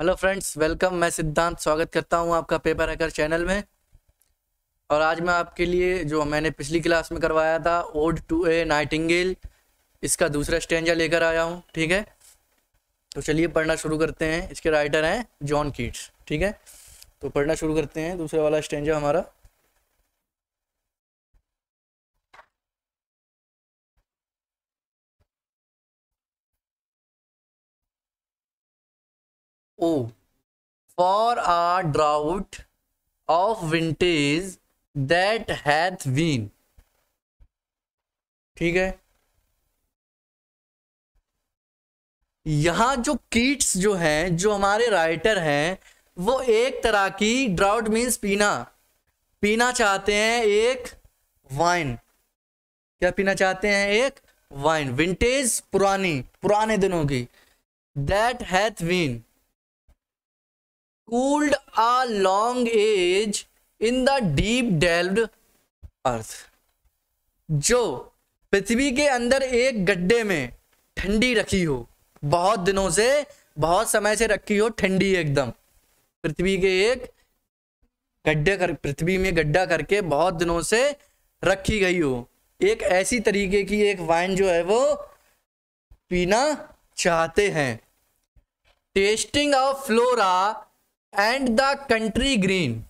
Hello friends welcome मैं सिद्धांत स्वागत करता हूं आपका पेपर हैकर चैनल में और आज मैं आपके लिए जो मैंने पिछली क्लास में करवाया था ओड टू ए नाइटिंगेल इसका दूसरा स्टेंजा लेकर आया हूं ठीक है तो चलिए पढ़ना शुरू करते हैं इसके राइटर हैं जॉन कीट्स ठीक है तो पढ़ना शुरू करते हैं दूसरे वाला स्टेंजा हमारा O. For a drought of vintage that hath been. ठीक है यहां जो कीट्स जो हैं जो हमारे राइटर हैं वो एक तरह की ड्राउट मीन्स पीना पीना चाहते हैं एक वाइन क्या पीना चाहते हैं एक वाइन विंटेज पुरानी पुराने दिनों की that hath been cooled a long age in the deep delved earth जो पृथ्वी के अंदर एक गड्ढे में ठंडी रखी हो बहुत दिनों से बहुत समय से रखी हो ठंडी एकदम पृथ्वी के एक गड्ढे कर पृथ्वी में गड्ढा करके बहुत दिनों से रखी गई हो एक ऐसी तरीके की एक वाइन जो है वो पीना चाहते हैं tasting of Flora and the country green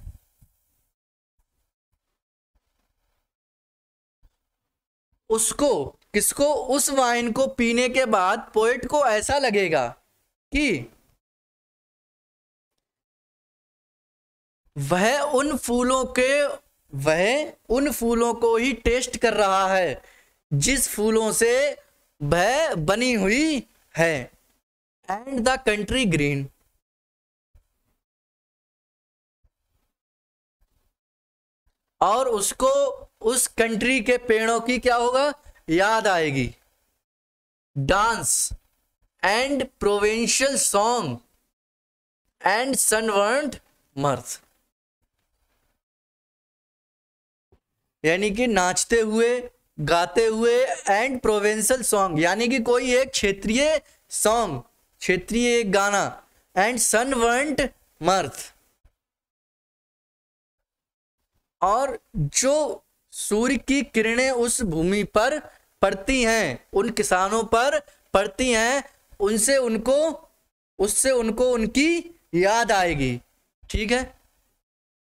उसको किसको उस वाइन को पीने के बाद पोइट को ऐसा लगेगा कि वह उन फूलों के वह उन फूलों को ही टेस्ट कर रहा है जिस फूलों से वह बनी हुई है एंड द कंट्री ग्रीन और उसको उस कंट्री के पेड़ों की क्या होगा याद आएगी dance and provincial song and sunburnt mirth यानी कि नाचते हुए गाते हुए एंड प्रोवेंशल सॉन्ग यानी कि कोई एक क्षेत्रीय सॉन्ग क्षेत्रीय एक गाना एंड सनवर्ट मर्थ और जो सूर्य की किरणें उस भूमि पर पड़ती हैं उन किसानों पर पड़ती हैं उनसे उनको उससे उनको उनकी याद आएगी ठीक है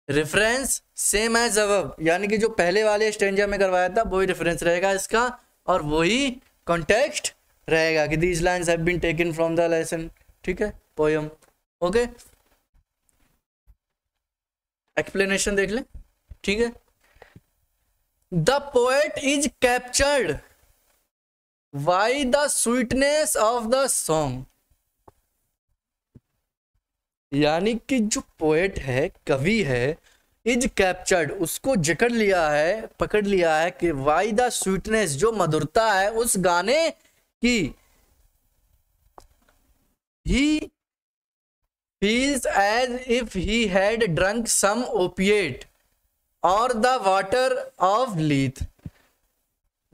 रेफरेंस सेम है जवाब यानी कि जो पहले वाले स्टेंजा में करवाया था वही रेफरेंस रहेगा इसका और वही कॉन्टेक्स्ट रहेगा कि these lines have been taken from the lesson ठीक है पोयम ओके एक्सप्लेनेशन देख लें ठीक है the poet is captured by the sweetness of the song यानी कि जो पोएट है कवि है इज कैप्चर्ड उसको जकड़ लिया है पकड़ लिया है कि वाई द स्वीटनेस जो मधुरता है उस गाने की he feels as if he had drunk some opiate और द वाटर ऑफ लीथ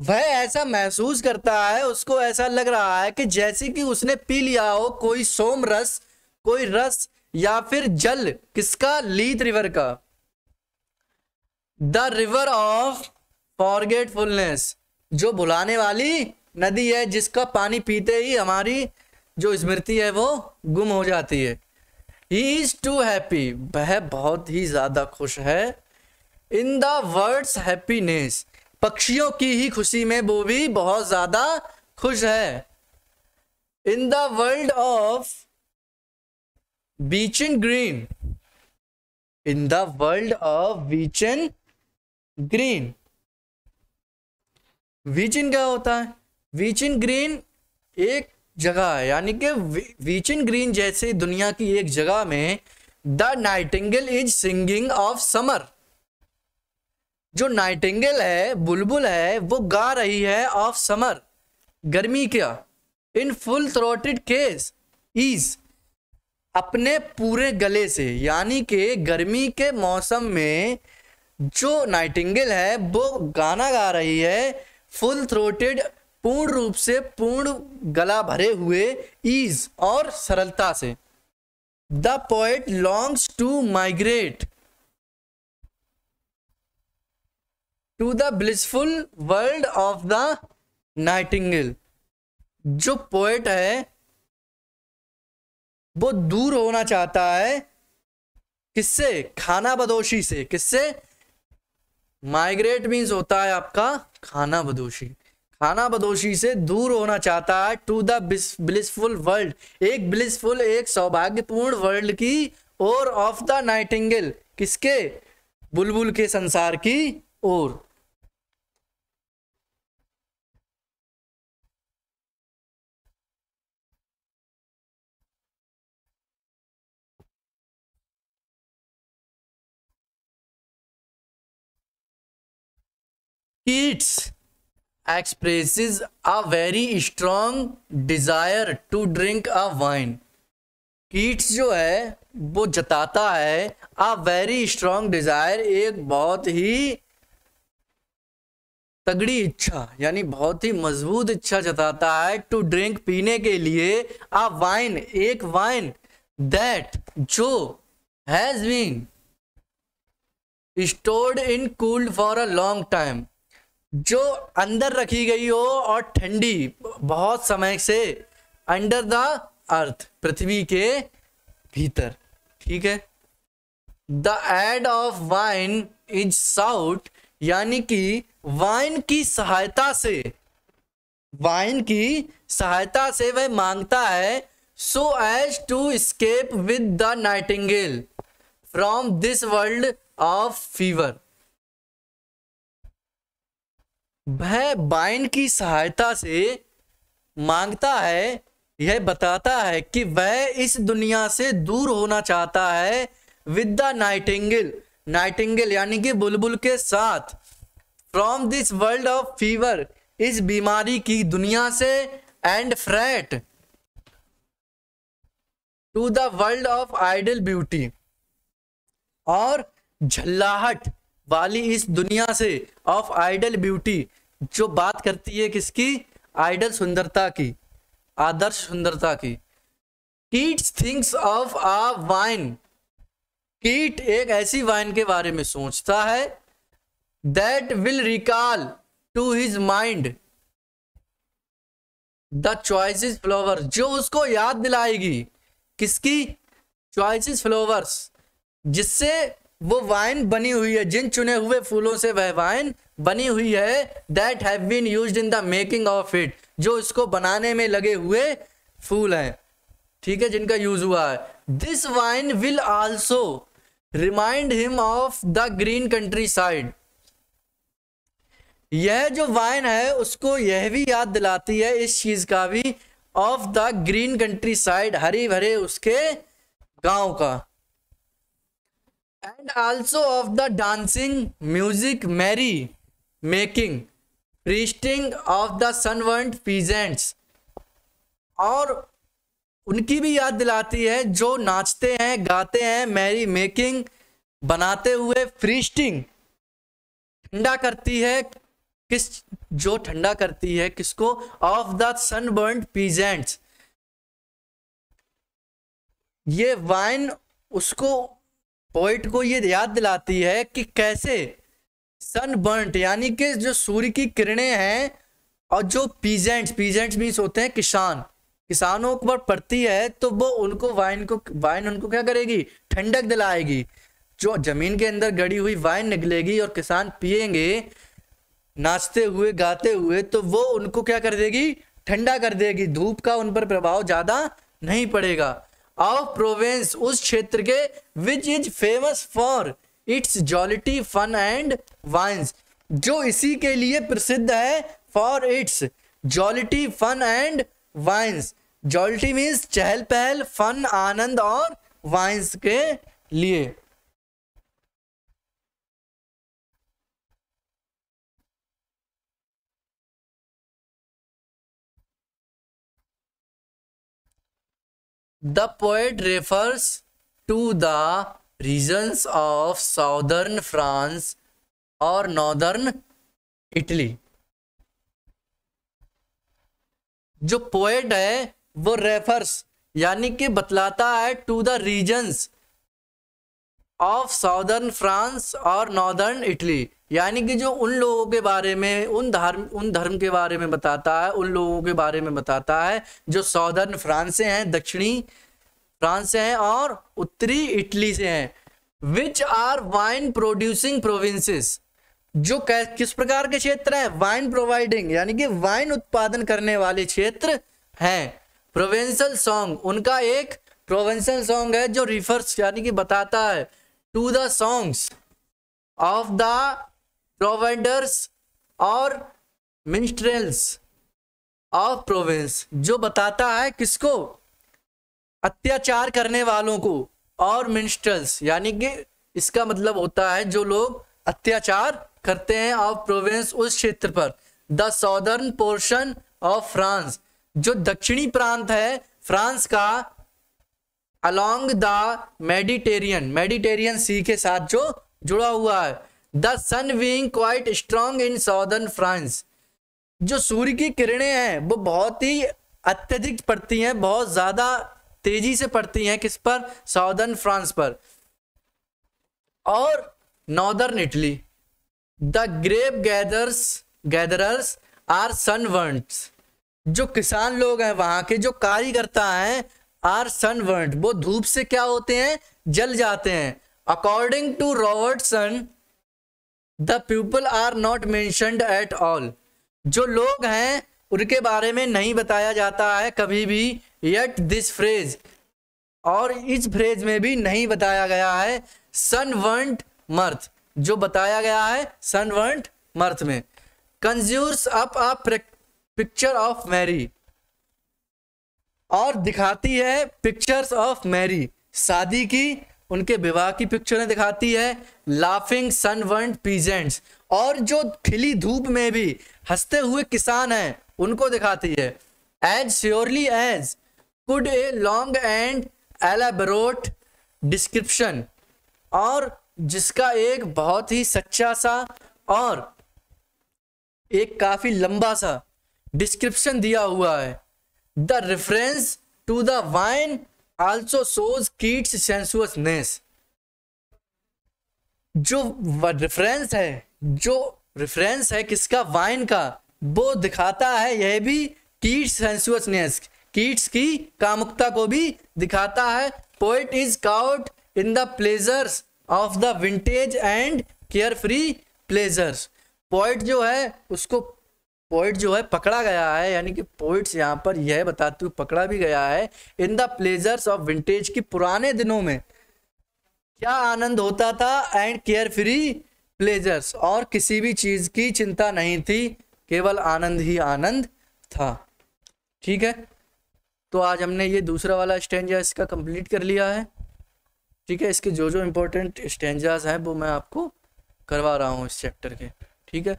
वह ऐसा महसूस करता है उसको ऐसा लग रहा है कि जैसे कि उसने पी लिया हो कोई सोम रस कोई रस या फिर जल किसका लीथ रिवर का द रिवर ऑफ फॉरगेटफुलनेस जो बुलाने वाली नदी है जिसका पानी पीते ही हमारी जो स्मृति है वो गुम हो जाती है ही इज टू हैप्पी वह बहुत ही ज्यादा खुश है इन द वर्ड्स हैप्पीनेस पक्षियों की ही खुशी में वो भी बहुत ज्यादा खुश है in the world of beechen green in the world of beechen green beechen क्या होता है बीच इन ग्रीन एक जगह है यानी कि बीच इन ग्रीन जैसे दुनिया की एक जगह में the nightingale is singing of summer जो नाइटेंगल है बुलबुल है वो गा रही है ऑफ समर गर्मी क्या in full throated case ease अपने पूरे गले से यानी कि गर्मी के मौसम में जो नाइटिंगल है वो गाना गा रही है फुल थ्रोटेड पूर्ण रूप से पूर्ण गला भरे हुए ईज और सरलता से the poet longs to migrate to the blissful world of the nightingale जो पोएट है वो दूर होना चाहता है किससे खाना बदोशी से किससे माइग्रेट मीन्स होता है आपका खाना बदोशी खाना बदोशी से दूर होना चाहता है टू द ब्लिसफुल वर्ल्ड एक ब्लिसफुल एक सौभाग्यपूर्ण वर्ल्ड की और ऑफ द नाइटिंगल किसके बुलबुल के संसार की ओर kids expresses a very strong desire to drink a wine Keats जो है वो जताता है अ वेरी स्ट्रॉन्ग डिजायर एक बहुत ही तगड़ी इच्छा यानी बहुत ही मजबूत इच्छा जताता है टू ड्रिंक पीने के लिए अ वाइन एक वाइन दैट जो has been stored in cooled for a long time जो अंदर रखी गई हो और ठंडी बहुत समय से अंडर द अर्थ पृथ्वी के भीतर ठीक है the aid of wine is sought यानी कि वाइन की सहायता से वाइन की सहायता से वह मांगता है so as to escape with the nightingale from this world of fever वह बाइन की सहायता से मांगता है यह बताता है कि वह इस दुनिया से दूर होना चाहता है विद द नाइटिंगल नाइटिंगल यानी कि बुलबुल के साथ from this world of fever इस बीमारी की दुनिया से and fret to the world of ideal beauty और झल्लाहट वाली इस दुनिया से ऑफ आइडल ब्यूटी जो बात करती है किसकी आइडल सुंदरता की आदर्श सुंदरता की Keats thinks of a wine Keats एक ऐसी वाइन के बारे में सोचता है that will recall to his mind the choices flower जो उसको याद दिलाएगी किसकी चॉइसिस फ्लोवर्स जिससे वो वाइन बनी हुई है जिन चुने हुए फूलों से वह वाइन बनी हुई है that have been used in the making of it जो इसको बनाने में लगे हुए फूल हैं ठीक है जिनका यूज हुआ है this wine will also remind him of the green countryside यह जो वाइन है उसको यह भी याद दिलाती है इस चीज का भी of the green countryside हरी भरे उसके गांव का and also of the dancing music merry making, feasting of the sunburnt peasants और उनकी भी याद दिलाती है जो नाचते हैं गाते हैं मैरी मेकिंग बनाते हुए फ्रिस्टिंग ठंडा करती है किस जो ठंडा करती है किसको ऑफ द सनबर्न पीजेंट्स ये वाइन उसको पोइट को ये याद दिलाती है कि कैसे सनबर्नट यानी कि जो सूर्य की किरणें हैं और जो पीजेंट्स पीजेंट्स मीन्स होते हैं किसान किसानों पर पड़ती है तो वो उनको वाइन को वाइन उनको क्या करेगी ठंडक दिलाएगी जो जमीन के अंदर गड़ी हुई वाइन निकलेगी और किसान पिएंगे नाचते हुए गाते हुए तो वो उनको क्या कर देगी ठंडा कर देगी धूप का उन पर प्रभाव ज़्यादा नहीं पड़ेगा ऑफ प्रोवेंस उस क्षेत्र के which is famous for its jollity fun and wines जो इसी के लिए प्रसिद्ध है for its jollity fun and wines jollity means चहल पहल फन आनंद और वाइन्स के लिए the poet refers to the regions of southern France और नॉर्दर्न इटली जो पोएट है वो रेफर्स यानी कि बतलाता है to the regions of southern France और नॉर्दर्न इटली यानी कि जो उन लोगों के बारे में उन धर्म उन धर्म के बारे में बताता है उन लोगों के बारे में बताता है जो साउदर्न फ्रांस से हैं दक्षिणी फ्रांस से हैं और उत्तरी इटली से हैं which are wine producing provinces जो किस प्रकार के क्षेत्र हैं वाइन प्रोवाइडिंग यानी कि वाइन उत्पादन करने वाले क्षेत्र हैं प्रोवेंशल सॉन्ग उनका एक प्रोवेंशल सॉन्ग है जो रिफर्स यानी कि बताता है to the songs of the troubadours और मिनिस्ट्रेल्स ऑफ प्रोविंस जो बताता है किसको अत्याचार करने वालों को और मिनिस्ट्रल्स यानी कि इसका मतलब होता है जो लोग अत्याचार करते हैं ऑफ प्रोविंस उस क्षेत्र पर the southern portion of France जो दक्षिणी प्रांत है फ्रांस का along the Mediterranean Mediterranean sea के साथ जो जुड़ा हुआ है the sun being quite strong in southern France जो सूर्य की किरणें हैं वो बहुत ही अत्यधिक पड़ती हैं बहुत ज़्यादा तेजी से पड़ती हैं किस पर साउदर्न फ्रांस पर और northern Italy the grape gatherers gatherers are sunburnt जो किसान लोग हैं वहां के जो कार्यकर्ता हैं आर सनवर्न वो धूप से क्या होते हैं जल जाते हैं according to Robertson the people are not mentioned at all जो लोग हैं उनके बारे में नहीं बताया जाता है कभी भी येट दिस फ्रेज और इस फ्रेज में भी नहीं बताया गया है सन वर्ट मर्थ जो बताया गया है सन वर्ट मर्थ में conjures up a picture of merry और दिखाती है पिक्चर्स ऑफ मैरी शादी की उनके विवाह की पिक्चरें दिखाती है लाफिंग सन सनवर्न पीजेंट्स और जो खिली धूप में भी हंसते हुए किसान हैं उनको दिखाती है as surely as could a long and elaborate description और जिसका एक बहुत ही सच्चा सा और एक काफी लंबा सा डिस्क्रिप्शन दिया हुआ है the reference to the wine also shows Keats sensuousness जो रेफरेंस है जो रेफरेंस है किसका वाइन का वो दिखाता है यह भी कीट्स सेंसुअसनेस कीट्स की कामुकता को भी दिखाता है poet is caught in the pleasures of the vintage and carefree pleasures poet जो है उसको पोइट जो है पकड़ा गया है यानी कि पोइट्स यहाँ पर यह बताते हुए पकड़ा भी गया है in the pleasures of vintage की पुराने दिनों में क्या आनंद होता था एंड केयर फ्री प्लेजर्स और किसी भी चीज की चिंता नहीं थी केवल आनंद ही आनंद था ठीक है तो आज हमने ये दूसरा वाला स्टेंजा इसका कंप्लीट कर लिया है ठीक है इसके जो जो इम्पोर्टेंट स्टेंजाज हैं वो मैं आपको करवा रहा हूँ इस चैप्टर के ठीक है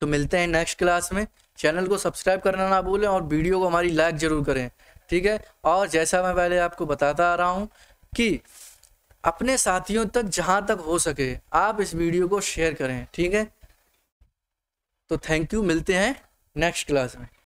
तो मिलते हैं नेक्स्ट क्लास में चैनल को सब्सक्राइब करना ना भूलें और वीडियो को हमारी लाइक ज़रूर करें ठीक है और जैसा मैं पहले आपको बताता आ रहा हूँ कि अपने साथियों तक जहाँ तक हो सके आप इस वीडियो को शेयर करें ठीक है तो थैंक यू मिलते हैं नेक्स्ट क्लास में